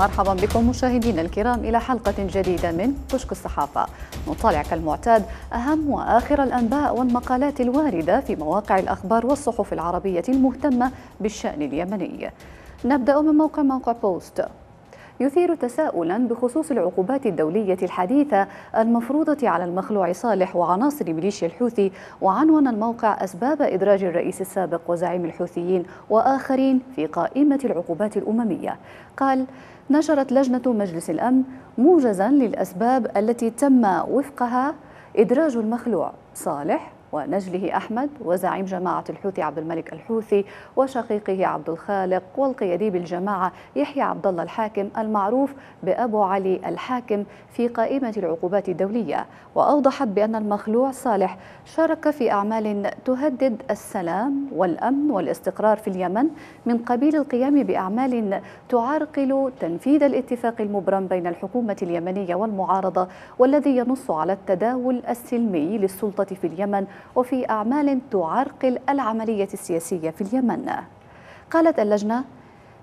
مرحبا بكم مشاهدينا الكرام إلى حلقة جديدة من كشك الصحافة نطالع كالمعتاد أهم وآخر الأنباء والمقالات الواردة في مواقع الأخبار والصحف العربية المهتمة بالشأن اليمني نبدأ من موقع موقع بوست يثير تساؤلا بخصوص العقوبات الدولية الحديثة المفروضة على المخلوع صالح وعناصر ميليشيا الحوثي وعنون الموقع أسباب إدراج الرئيس السابق وزعيم الحوثيين وآخرين في قائمة العقوبات الأممية قال نشرت لجنة مجلس الأمن موجزا للأسباب التي تم وفقها إدراج المخلوع صالح ونجله أحمد وزعيم جماعة الحوثي عبد الملك الحوثي وشقيقه عبد الخالق والقيادي بالجماعة يحيى عبد الله الحاكم المعروف بأبو علي الحاكم في قائمة العقوبات الدولية وأوضحت بأن المخلوع صالح شارك في أعمال تهدد السلام والأمن والاستقرار في اليمن من قبيل القيام بأعمال تعرقل تنفيذ الاتفاق المبرم بين الحكومة اليمنية والمعارضة والذي ينص على التداول السلمي للسلطة في اليمن وفي أعمال تعرقل العملية السياسية في اليمن قالت اللجنة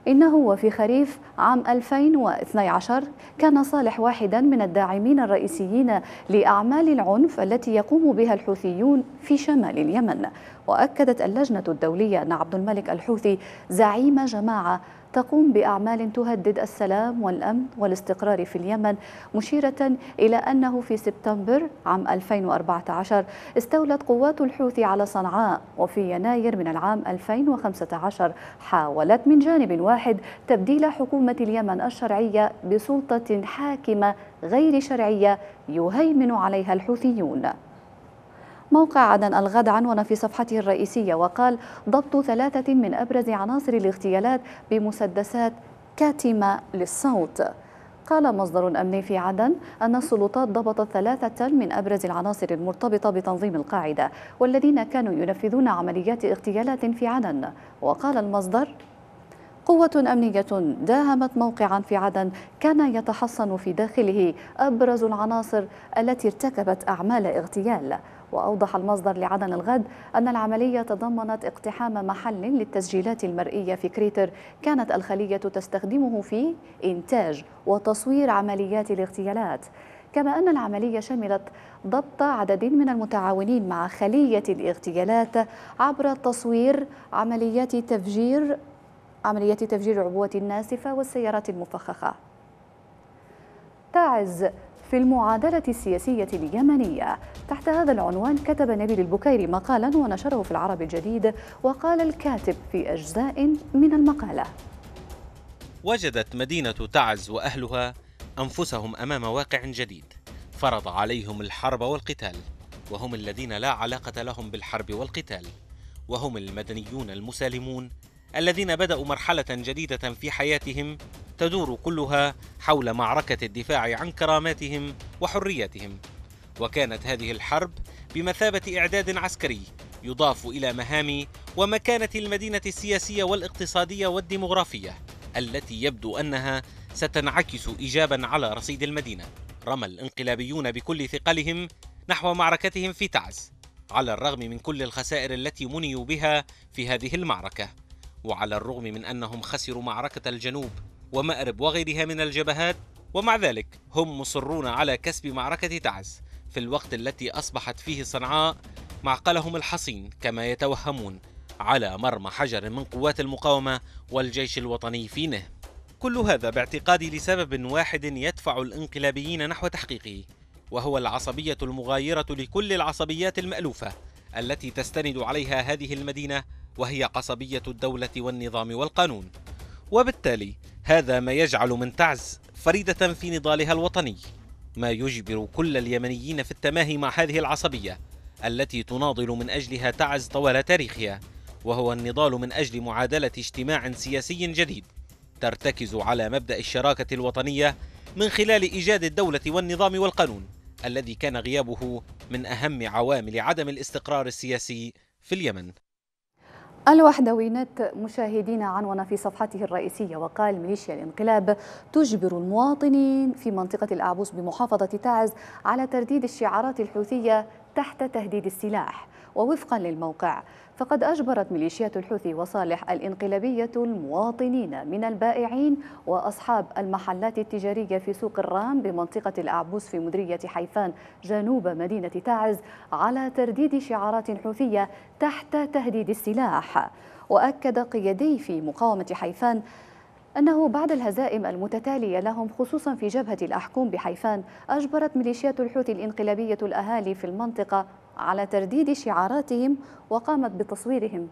إنه وفي خريف عام 2012 كان صالح واحدا من الداعمين الرئيسيين لأعمال العنف التي يقوم بها الحوثيون في شمال اليمن وأكدت اللجنة الدولية أن عبد الملك الحوثي زعيم جماعة تقوم بأعمال تهدد السلام والأمن والاستقرار في اليمن مشيرة إلى أنه في سبتمبر عام 2014 استولت قوات الحوثي على صنعاء وفي يناير من العام 2015 حاولت من جانب واحد تبديل حكومة اليمن الشرعية بسلطة حاكمة غير شرعية يهيمن عليها الحوثيون موقع عدن الغد عنون في صفحته الرئيسية وقال ضبط ثلاثة من أبرز عناصر الاغتيالات بمسدسات كاتمة للصوت قال مصدر أمني في عدن أن السلطات ضبطت ثلاثة من أبرز العناصر المرتبطة بتنظيم القاعدة والذين كانوا ينفذون عمليات اغتيالات في عدن وقال المصدر قوة أمنية داهمت موقعا في عدن كان يتحصن في داخله أبرز العناصر التي ارتكبت أعمال اغتيال وأوضح المصدر لعدن الغد أن العملية تضمنت اقتحام محل للتسجيلات المرئية في كريتر كانت الخلية تستخدمه في إنتاج وتصوير عمليات الاغتيالات كما أن العملية شملت ضبط عدد من المتعاونين مع خلية الاغتيالات عبر تصوير عمليات تفجير عمليات تفجير العبوة الناسفة والسيارات المفخخة تعز في المعادلة السياسية اليمنية تحت هذا العنوان كتب نبيل البكيري مقالا ونشره في العرب الجديد وقال الكاتب في أجزاء من المقالة وجدت مدينة تعز وأهلها أنفسهم أمام واقع جديد فرض عليهم الحرب والقتال وهم الذين لا علاقة لهم بالحرب والقتال وهم المدنيون المسالمون الذين بدأوا مرحلة جديدة في حياتهم تدور كلها حول معركة الدفاع عن كراماتهم وحريتهم وكانت هذه الحرب بمثابة إعداد عسكري يضاف إلى مهام ومكانة المدينة السياسية والاقتصادية والديمغرافية التي يبدو أنها ستنعكس إيجابا على رصيد المدينة رمى الانقلابيون بكل ثقلهم نحو معركتهم في تعز على الرغم من كل الخسائر التي منيوا بها في هذه المعركه وعلى الرغم من أنهم خسروا معركة الجنوب ومأرب وغيرها من الجبهات ومع ذلك هم مصرون على كسب معركة تعز في الوقت التي أصبحت فيه صنعاء معقلهم الحصين كما يتوهمون على مرمى حجر من قوات المقاومة والجيش الوطني في نهم كل هذا باعتقادي لسبب واحد يدفع الانقلابيين نحو تحقيقه وهو العصبية المغايرة لكل العصبيات المألوفة التي تستند عليها هذه المدينة وهي قصبية الدولة والنظام والقانون وبالتالي هذا ما يجعل من تعز فريدة في نضالها الوطني ما يجبر كل اليمنيين في التماهي مع هذه العصبية التي تناضل من أجلها تعز طوال تاريخها وهو النضال من أجل معادلة اجتماع سياسي جديد ترتكز على مبدأ الشراكة الوطنية من خلال إيجاد الدولة والنظام والقانون الذي كان غيابه من أهم عوامل عدم الاستقرار السياسي في اليمن الوحدوي نت مشاهدينا عنون في صفحته الرئيسية وقال ميليشيا الانقلاب تجبر المواطنين في منطقة الأعبوس بمحافظة تعز على ترديد الشعارات الحوثية تحت تهديد السلاح ووفقا للموقع فقد أجبرت ميليشيات الحوثي وصالح الإنقلابية المواطنين من البائعين وأصحاب المحلات التجارية في سوق الرام بمنطقة الأعبوس في مديرية حيفان جنوب مدينة تعز على ترديد شعارات حوثية تحت تهديد السلاح وأكد قيادي في مقاومة حيفان أنه بعد الهزائم المتتالية لهم خصوصا في جبهة الأحكوم بحيفان أجبرت ميليشيات الحوثي الإنقلابية الأهالي في المنطقة على ترديد شعاراتهم وقامت بتصويرهم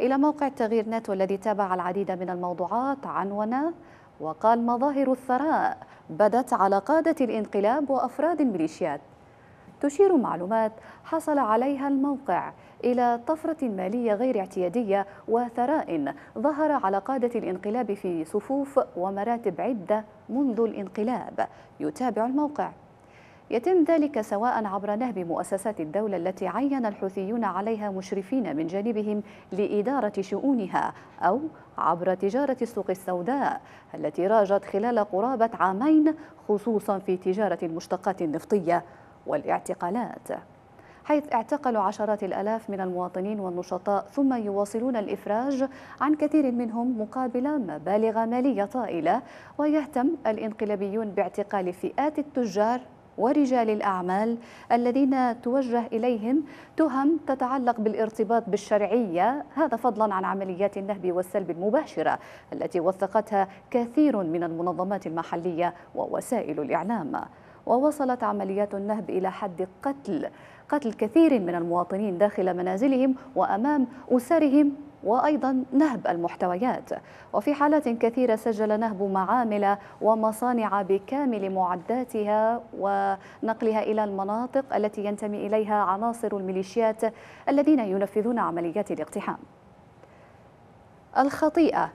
إلى موقع تغيير ناتو الذي تابع العديد من الموضوعات عنونا وقال مظاهر الثراء بدت على قادة الانقلاب وأفراد الميليشيات تشير معلومات حصل عليها الموقع إلى طفرة مالية غير اعتيادية وثراء ظهر على قادة الانقلاب في صفوف ومراتب عدة منذ الانقلاب يتابع الموقع يتم ذلك سواء عبر نهب مؤسسات الدولة التي عين الحوثيون عليها مشرفين من جانبهم لإدارة شؤونها أو عبر تجارة السوق السوداء التي راجت خلال قرابة عامين خصوصا في تجارة المشتقات النفطية والاعتقالات حيث اعتقلوا عشرات الآلاف من المواطنين والنشطاء ثم يواصلون الإفراج عن كثير منهم مقابل مبالغ مالية طائلة ويهتم الإنقلابيون باعتقال فئات التجار ورجال الأعمال الذين توجه إليهم تهم تتعلق بالارتباط بالشرعية هذا فضلا عن عمليات النهب والسلب المباشرة التي وثقتها كثير من المنظمات المحلية ووسائل الإعلام ووصلت عمليات النهب إلى حد قتل قتل كثير من المواطنين داخل منازلهم وأمام أسرهم وأيضا نهب المحتويات وفي حالات كثيرة سجل نهب معامل ومصانع بكامل معداتها ونقلها إلى المناطق التي ينتمي إليها عناصر الميليشيات الذين ينفذون عمليات الاقتحام الخطيئة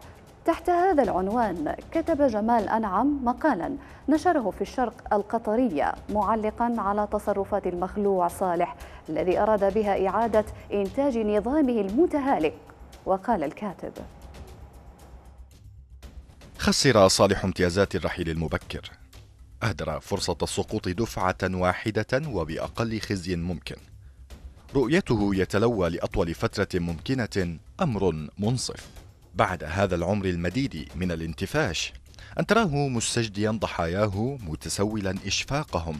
تحت هذا العنوان كتب جمال أنعم مقالا نشره في الشرق القطرية معلقا على تصرفات المخلوع صالح الذي أراد بها إعادة إنتاج نظامه المتهالك وقال الكاتب خسر صالح امتيازات الرحيل المبكر أهدر فرصة السقوط دفعة واحدة وبأقل خزي ممكن رؤيته يتلوى لأطول فترة ممكنة أمر منصف بعد هذا العمر المديد من الانتفاش أن تراه مستجديا ضحاياه متسولا إشفاقهم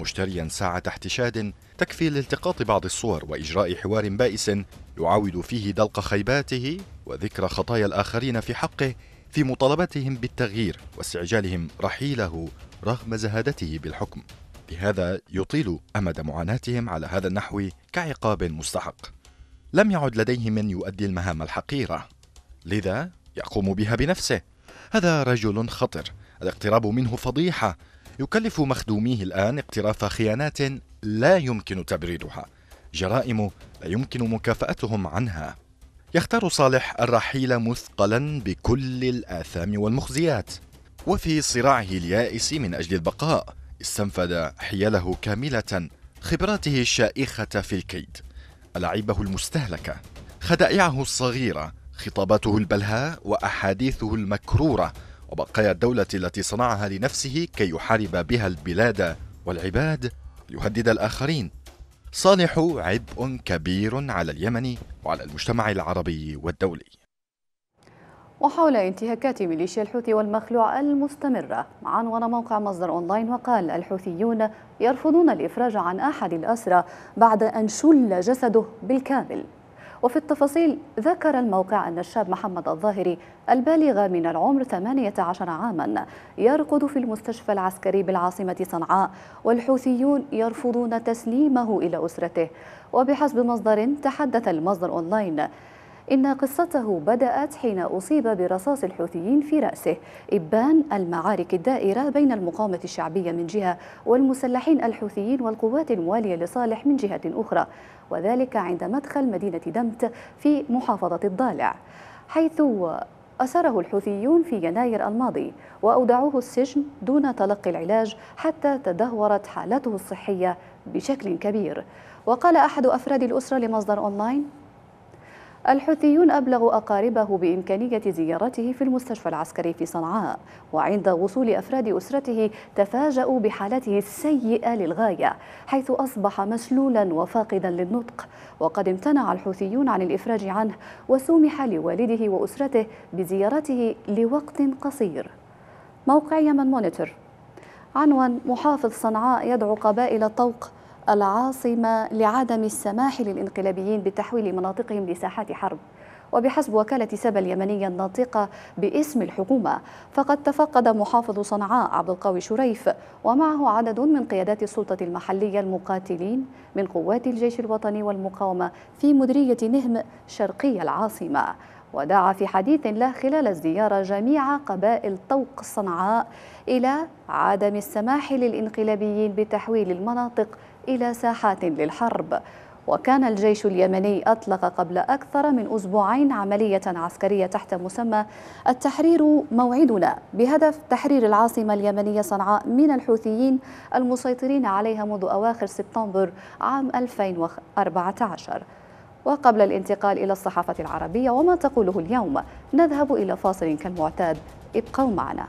مشتريا ساعة احتشاد تكفي لالتقاط بعض الصور وإجراء حوار بائس يعاود فيه دلق خيباته وذكر خطايا الآخرين في حقه في مطالبتهم بالتغيير واستعجالهم رحيله رغم زهادته بالحكم بهذا يطيل أمد معاناتهم على هذا النحو كعقاب مستحق لم يعد لديه من يؤدي المهام الحقيرة لذا يقوم بها بنفسه هذا رجل خطر الاقتراب منه فضيحة يكلف مخدوميه الآن اقتراف خيانات لا يمكن تبريرها جرائم لا يمكن مكافأتهم عنها يختار صالح الرحيل مثقلا بكل الآثام والمخزيات وفي صراعه اليائس من أجل البقاء استنفد حيله كاملة خبراته الشائخة في الكيد العيبه المستهلكة خدائعه الصغيرة خطاباته البلهاء وأحاديثه المكرورة وبقايا الدولة التي صنعها لنفسه كي يحارب بها البلاد والعباد ليهدد الآخرين صالح عبء كبير على اليمن وعلى المجتمع العربي والدولي وحول انتهاكات ميليشيا الحوثي والمخلوع المستمرة عنون موقع مصدر أونلاين وقال الحوثيون يرفضون الإفراج عن أحد الأسرى بعد أن شل جسده بالكامل وفي التفاصيل ذكر الموقع أن الشاب محمد الظاهري البالغ من العمر 18 عاما يرقد في المستشفى العسكري بالعاصمة صنعاء والحوثيون يرفضون تسليمه إلى أسرته وبحسب مصدر تحدث المصدر أونلاين إن قصته بدأت حين أصيب برصاص الحوثيين في رأسه إبان المعارك الدائرة بين المقاومة الشعبية من جهة والمسلحين الحوثيين والقوات الموالية لصالح من جهة أخرى وذلك عند مدخل مدينة دمت في محافظة الضالع حيث أسره الحوثيون في يناير الماضي وأودعوه السجن دون تلقي العلاج حتى تدهورت حالته الصحية بشكل كبير وقال أحد أفراد الأسرة لمصدر أونلاين الحوثيون أبلغوا أقاربه بإمكانية زيارته في المستشفى العسكري في صنعاء وعند وصول أفراد أسرته تفاجأوا بحالته السيئة للغاية حيث أصبح مشلولا وفاقدا للنطق وقد امتنع الحوثيون عن الإفراج عنه وسمح لوالده وأسرته بزيارته لوقت قصير موقع يمن مونيتور عنوان محافظ صنعاء يدعو قبائل الطوق العاصمة لعدم السماح للانقلابيين بتحويل مناطقهم لساحات حرب وبحسب وكالة سبا اليمنية الناطقة باسم الحكومة فقد تفقد محافظ صنعاء عبد القوي شريف ومعه عدد من قيادات السلطة المحلية المقاتلين من قوات الجيش الوطني والمقاومة في مدرية نهم شرقي العاصمة ودعا في حديث له خلال الزيارة جميع قبائل طوق صنعاء إلى عدم السماح للإنقلابيين بتحويل المناطق إلى ساحات للحرب وكان الجيش اليمني أطلق قبل أكثر من أسبوعين عملية عسكرية تحت مسمى التحرير موعدنا بهدف تحرير العاصمة اليمنية صنعاء من الحوثيين المسيطرين عليها منذ أواخر سبتمبر عام 2014 وقبل الانتقال إلى الصحافة العربية وما تقوله اليوم نذهب إلى فاصل كالمعتاد ابقوا معنا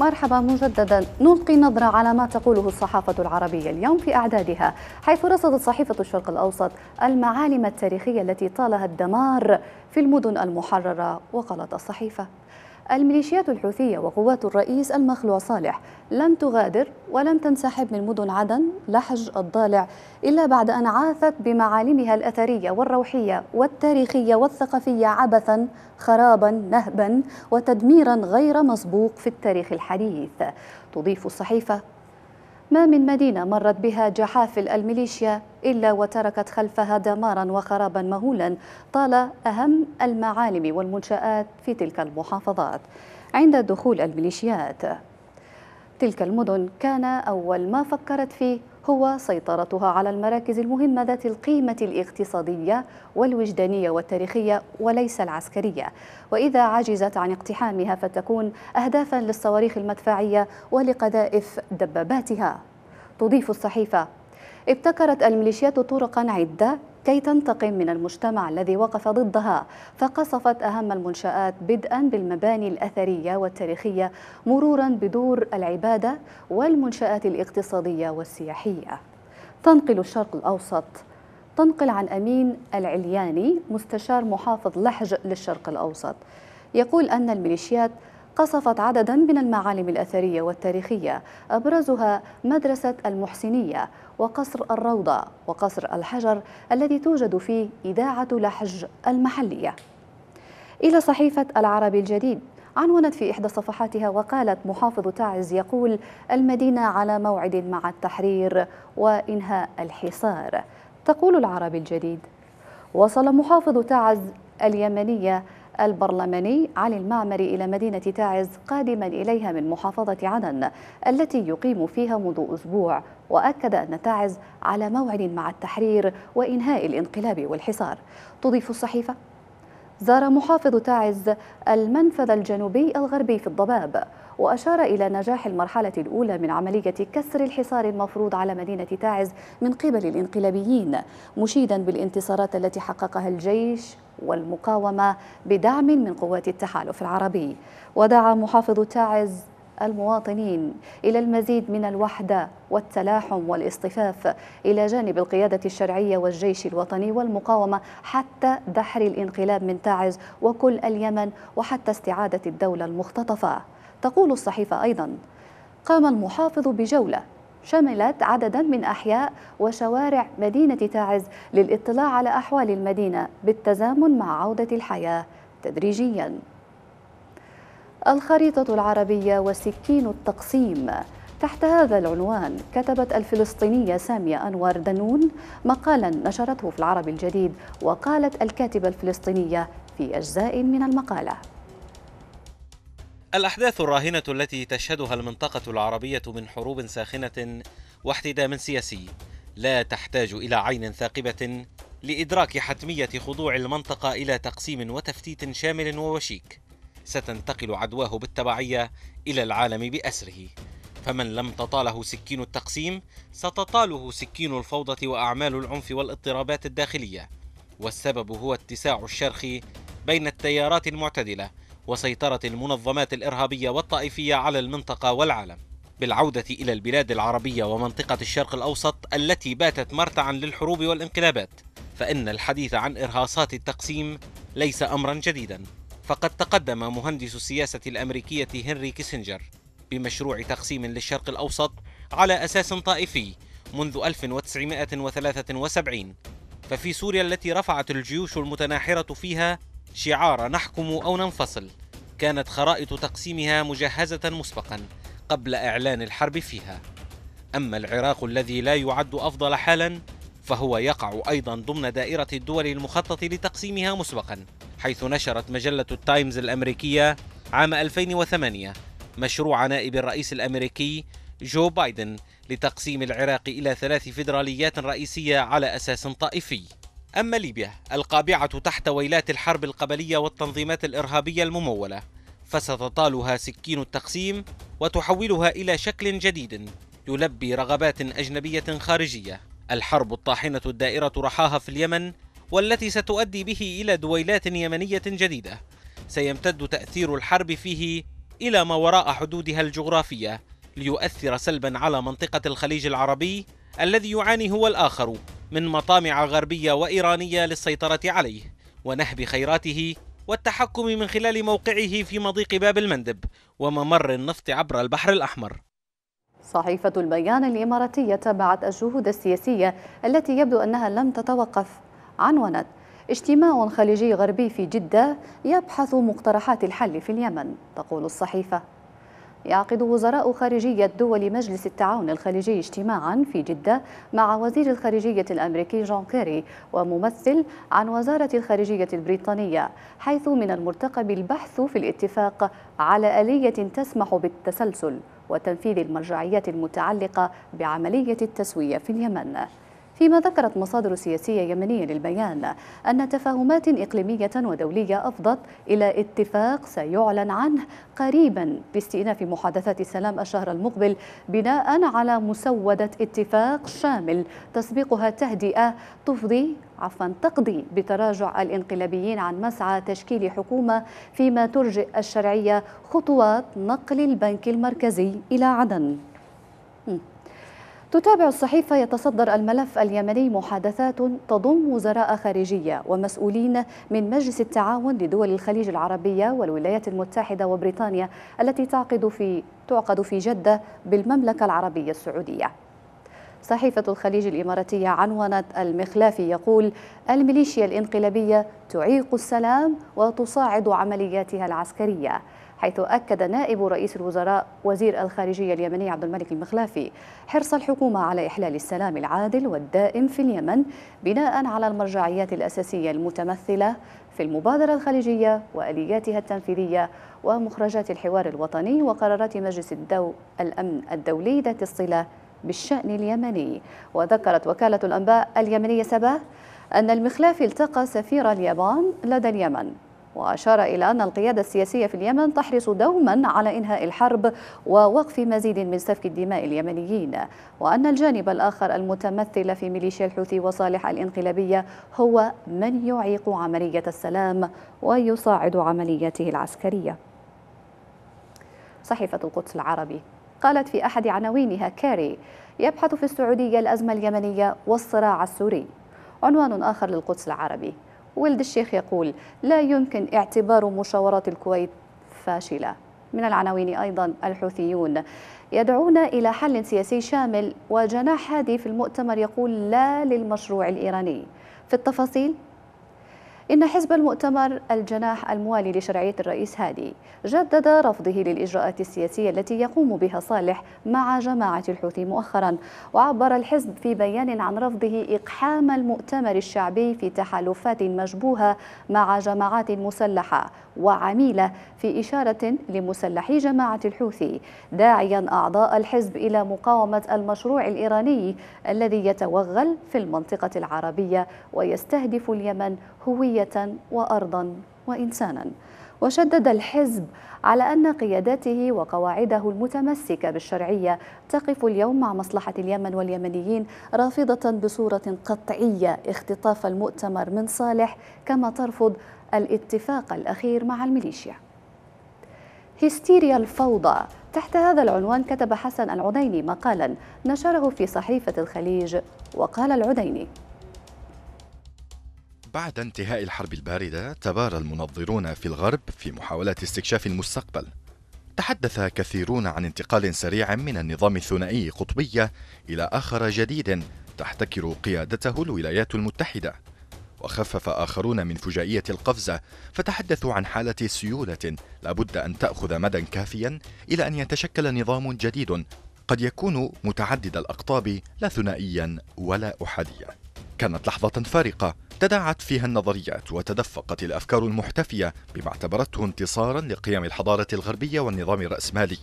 مرحبا مجددا نلقي نظرة على ما تقوله الصحافة العربية اليوم في أعدادها حيث رصدت صحيفة الشرق الأوسط المعالم التاريخية التي طالها الدمار في المدن المحررة وقالت الصحيفة الميليشيات الحوثية وقوات الرئيس المخلوع صالح لم تغادر ولم تنسحب من مدن عدن لحج الضالع إلا بعد أن عاثت بمعالمها الأثرية والروحية والتاريخية والثقافية عبثا خرابا نهبا وتدميرا غير مسبوق في التاريخ الحديث تضيف الصحيفة ما من مدينة مرت بها جحافل الميليشيا إلا وتركت خلفها دمارا وخرابا مهولا طال أهم المعالم والمنشآت في تلك المحافظات عند دخول الميليشيات تلك المدن كان أول ما فكرت فيه هو سيطرتها على المراكز المهمة ذات القيمة الاقتصادية والوجدانية والتاريخية وليس العسكرية وإذا عجزت عن اقتحامها فتكون أهدافا للصواريخ المدفعية ولقذائف دباباتها تضيف الصحيفة ابتكرت الميليشيات طرقا عدة كي تنتقم من المجتمع الذي وقف ضدها فقصفت أهم المنشآت بدءا بالمباني الأثرية والتاريخية مرورا بدور العبادة والمنشآت الاقتصادية والسياحية تنقل الشرق الأوسط تنقل عن أمين العلياني مستشار محافظ لحج للشرق الأوسط يقول أن الميليشيات قصفت عددا من المعالم الأثرية والتاريخية أبرزها مدرسة المحسنية وقصر الروضة وقصر الحجر الذي توجد فيه إذاعة لحج المحلية إلى صحيفة العربي الجديد عنونت في إحدى صفحاتها وقالت محافظ تعز يقول المدينة على موعد مع التحرير وإنهاء الحصار تقول العربي الجديد وصل محافظ تعز اليمنية البرلماني علي المعمري إلى مدينة تاعز قادما إليها من محافظة عدن التي يقيم فيها منذ أسبوع وأكد أن تعز على موعد مع التحرير وإنهاء الانقلاب والحصار تضيف الصحيفة زار محافظ تعز المنفذ الجنوبي الغربي في الضباب وأشار إلى نجاح المرحلة الأولى من عملية كسر الحصار المفروض على مدينة تعز من قبل الانقلابيين مشيدا بالانتصارات التي حققها الجيش والمقاومة بدعم من قوات التحالف العربي ودعا محافظ تعز المواطنين إلى المزيد من الوحدة والتلاحم والاصطفاف إلى جانب القيادة الشرعية والجيش الوطني والمقاومة حتى دحر الانقلاب من تعز وكل اليمن وحتى استعادة الدولة المختطفة تقول الصحيفة أيضا قام المحافظ بجولة شملت عددا من أحياء وشوارع مدينة تعز للاطلاع على أحوال المدينة بالتزامن مع عودة الحياة تدريجياً الخريطة العربية وسكين التقسيم تحت هذا العنوان كتبت الفلسطينية سامية أنور دنون مقالا نشرته في العرب الجديد وقالت الكاتبة الفلسطينية في أجزاء من المقالة الأحداث الراهنة التي تشهدها المنطقة العربية من حروب ساخنة واحتدام سياسي لا تحتاج إلى عين ثاقبة لإدراك حتمية خضوع المنطقة إلى تقسيم وتفتيت شامل ووشيك ستنتقل عدواه بالتبعية إلى العالم بأسره فمن لم تطاله سكين التقسيم ستطاله سكين الفوضى وأعمال العنف والاضطرابات الداخلية والسبب هو اتساع الشرخ بين التيارات المعتدلة وسيطرة المنظمات الإرهابية والطائفية على المنطقة والعالم بالعودة إلى البلاد العربية ومنطقة الشرق الأوسط التي باتت مرتعا للحروب والانقلابات فإن الحديث عن إرهاصات التقسيم ليس أمرا جديدا فقد تقدم مهندس السياسة الأمريكية هنري كيسنجر بمشروع تقسيم للشرق الأوسط على أساس طائفي منذ 1973 ففي سوريا التي رفعت الجيوش المتناحرة فيها شعار نحكم أو ننفصل كانت خرائط تقسيمها مجهزة مسبقا قبل إعلان الحرب فيها أما العراق الذي لا يعد أفضل حالا فهو يقع أيضا ضمن دائرة الدول المخطط لتقسيمها مسبقا حيث نشرت مجلة التايمز الأمريكية عام 2008 مشروع نائب الرئيس الأمريكي جو بايدن لتقسيم العراق إلى ثلاث فيدراليات رئيسية على أساس طائفي أما ليبيا القابعة تحت ويلات الحرب القبلية والتنظيمات الإرهابية الممولة فستطالها سكين التقسيم وتحولها إلى شكل جديد يلبي رغبات أجنبية خارجية الحرب الطاحنة الدائرة رحاها في اليمن والتي ستؤدي به إلى دويلات يمنية جديدة سيمتد تأثير الحرب فيه إلى ما وراء حدودها الجغرافية ليؤثر سلبا على منطقة الخليج العربي الذي يعاني هو الآخر من مطامع غربية وإيرانية للسيطرة عليه ونهب خيراته والتحكم من خلال موقعه في مضيق باب المندب وممر النفط عبر البحر الأحمر صحيفة البيان الإماراتية تابعت الجهود السياسية التي يبدو أنها لم تتوقف عنونت اجتماع خليجي غربي في جدة يبحث مقترحات الحل في اليمن تقول الصحيفة يعقد وزراء خارجية دول مجلس التعاون الخليجي اجتماعا في جدة مع وزير الخارجية الأمريكي جون كيري وممثل عن وزارة الخارجية البريطانية حيث من المرتقب البحث في الاتفاق على آلية تسمح بالتسلسل وتنفيذ المرجعيات المتعلقة بعملية التسوية في اليمن فيما ذكرت مصادر سياسية يمنية للبيان أن تفاهمات إقليمية ودولية أفضت إلى اتفاق سيعلن عنه قريبا باستئناف محادثات السلام الشهر المقبل بناء على مسودة اتفاق شامل تسبقها تهدئة تفضي عفوا تقضي بتراجع الانقلابيين عن مسعى تشكيل حكومة فيما ترجئ الشرعية خطوات نقل البنك المركزي إلى عدن تتابع الصحيفة يتصدر الملف اليمني محادثات تضم وزراء خارجية ومسؤولين من مجلس التعاون لدول الخليج العربية والولايات المتحدة وبريطانيا التي تعقد في تعقد في جدة بالمملكة العربية السعودية صحيفة الخليج الإماراتية عنونت المخلافي يقول الميليشيا الإنقلابية تعيق السلام وتصاعد عملياتها العسكرية حيث أكد نائب رئيس الوزراء وزير الخارجية اليمني عبد الملك المخلافي حرص الحكومة على إحلال السلام العادل والدائم في اليمن بناء على المرجعيات الأساسية المتمثلة في المبادرة الخليجية وآلياتها التنفيذية ومخرجات الحوار الوطني وقرارات مجلس الدو الأمن الدولي ذات الصلة بالشأن اليمني وذكرت وكالة الأنباء اليمنية سبا أن المخلاف التقى سفير اليابان لدى اليمن وأشار إلى أن القيادة السياسية في اليمن تحرص دوما على إنهاء الحرب ووقف مزيد من سفك الدماء اليمنيين وأن الجانب الآخر المتمثل في ميليشيا الحوثي وصالح الانقلابية هو من يعيق عملية السلام ويصاعد عملياته العسكرية صحيفة القدس العربي قالت في أحد عناوينها كاري يبحث في السعودية الأزمة اليمنية والصراع السوري عنوان آخر للقدس العربي ولد الشيخ يقول لا يمكن اعتبار مشاورات الكويت فاشلة من العناوين أيضا الحوثيون يدعون إلى حل سياسي شامل وجناح هادي في المؤتمر يقول لا للمشروع الإيراني في التفاصيل إن حزب المؤتمر الجناح الموالي لشرعية الرئيس هادي جدد رفضه للإجراءات السياسية التي يقوم بها صالح مع جماعة الحوثي مؤخرا وعبر الحزب في بيان عن رفضه إقحام المؤتمر الشعبي في تحالفات مشبوهة مع جماعات مسلحة وعميلة في إشارة لمسلحي جماعة الحوثي داعيا أعضاء الحزب إلى مقاومة المشروع الإيراني الذي يتوغل في المنطقة العربية ويستهدف اليمن هوية حرية وأرضا وإنسانا وشدد الحزب على أن قياداته وقواعده المتمسكة بالشرعية تقف اليوم مع مصلحة اليمن واليمنيين رافضة بصورة قطعية اختطاف المؤتمر من صالح كما ترفض الاتفاق الأخير مع الميليشيا هستيريا الفوضى تحت هذا العنوان كتب حسن العديني مقالا نشره في صحيفة الخليج وقال العديني بعد انتهاء الحرب الباردة تبارى المنظرون في الغرب في محاولة استكشاف المستقبل تحدث كثيرون عن انتقال سريع من النظام الثنائي قطبية إلى آخر جديد تحتكر قيادته الولايات المتحدة وخفف آخرون من فجائية القفزة فتحدثوا عن حالة سيولة لابد أن تأخذ مدى كافيا إلى أن يتشكل نظام جديد قد يكون متعدد الأقطاب لا ثنائيا ولا أحاديا كانت لحظة فارقة ابتدعت فيها النظريات وتدفقت الأفكار المحتفية بما اعتبرته انتصارا لقيم الحضارة الغربية والنظام الرأسمالي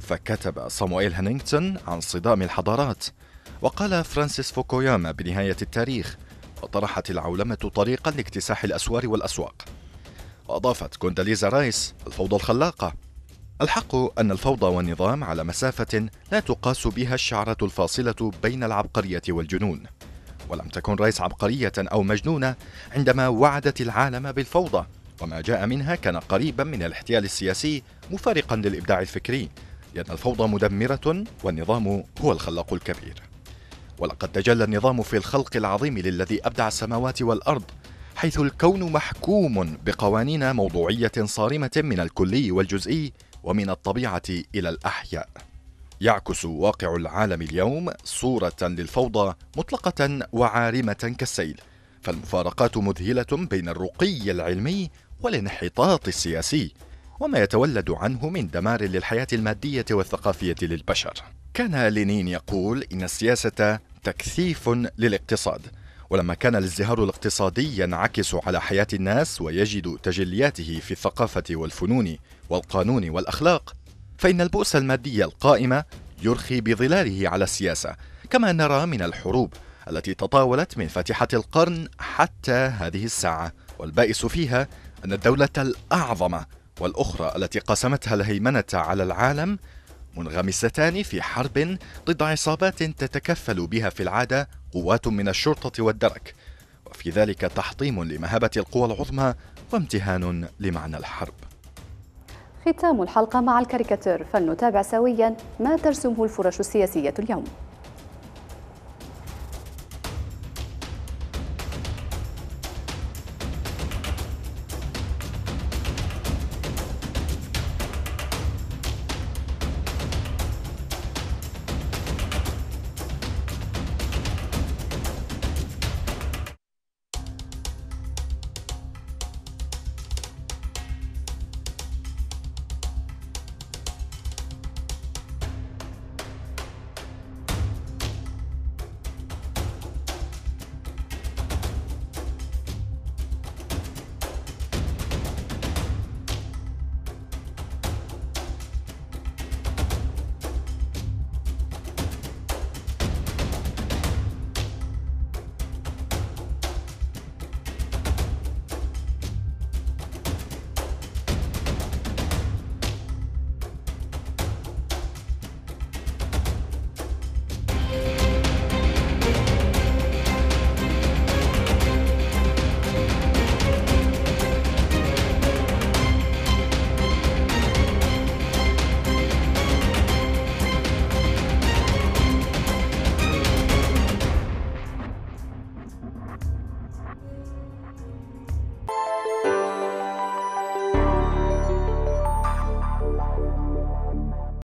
فكتب صامويل هانينغتون عن صدام الحضارات وقال فرانسيس فوكوياما بنهاية التاريخ وطرحت العولمة طريقا لاكتساح الأسوار والأسواق وأضافت كونداليزا رايس الفوضى الخلاقة الحق أن الفوضى والنظام على مسافة لا تقاس بها الشعرة الفاصلة بين العبقرية والجنون ولم تكن ريس عبقرية أو مجنونة عندما وعدت العالم بالفوضى وما جاء منها كان قريبا من الاحتيال السياسي مفارقا للإبداع الفكري لأن الفوضى مدمرة والنظام هو الخلاق الكبير ولقد تجلى النظام في الخلق العظيم للذي أبدع السماوات والأرض حيث الكون محكوم بقوانين موضوعية صارمة من الكلي والجزئي ومن الطبيعة إلى الأحياء يعكس واقع العالم اليوم صورة للفوضى مطلقة وعارمة كالسيل، فالمفارقات مذهلة بين الرقي العلمي والانحطاط السياسي، وما يتولد عنه من دمار للحياة المادية والثقافية للبشر. كان لينين يقول إن السياسة تكثيف للاقتصاد، ولما كان الازدهار الاقتصادي ينعكس على حياة الناس ويجد تجلياته في الثقافة والفنون والقانون والأخلاق، فإن البؤس المادي القائم يرخي بظلاله على السياسة كما نرى من الحروب التي تطاولت من فاتحة القرن حتى هذه الساعة والبائس فيها أن الدولة الأعظم والأخرى التي قسمتها الهيمنة على العالم منغمستان في حرب ضد عصابات تتكفل بها في العادة قوات من الشرطة والدرك وفي ذلك تحطيم لمهابة القوى العظمى وامتهان لمعنى الحرب ختام الحلقة مع الكاريكاتير فلنتابع سويا ما ترسمه الفرش السياسية اليوم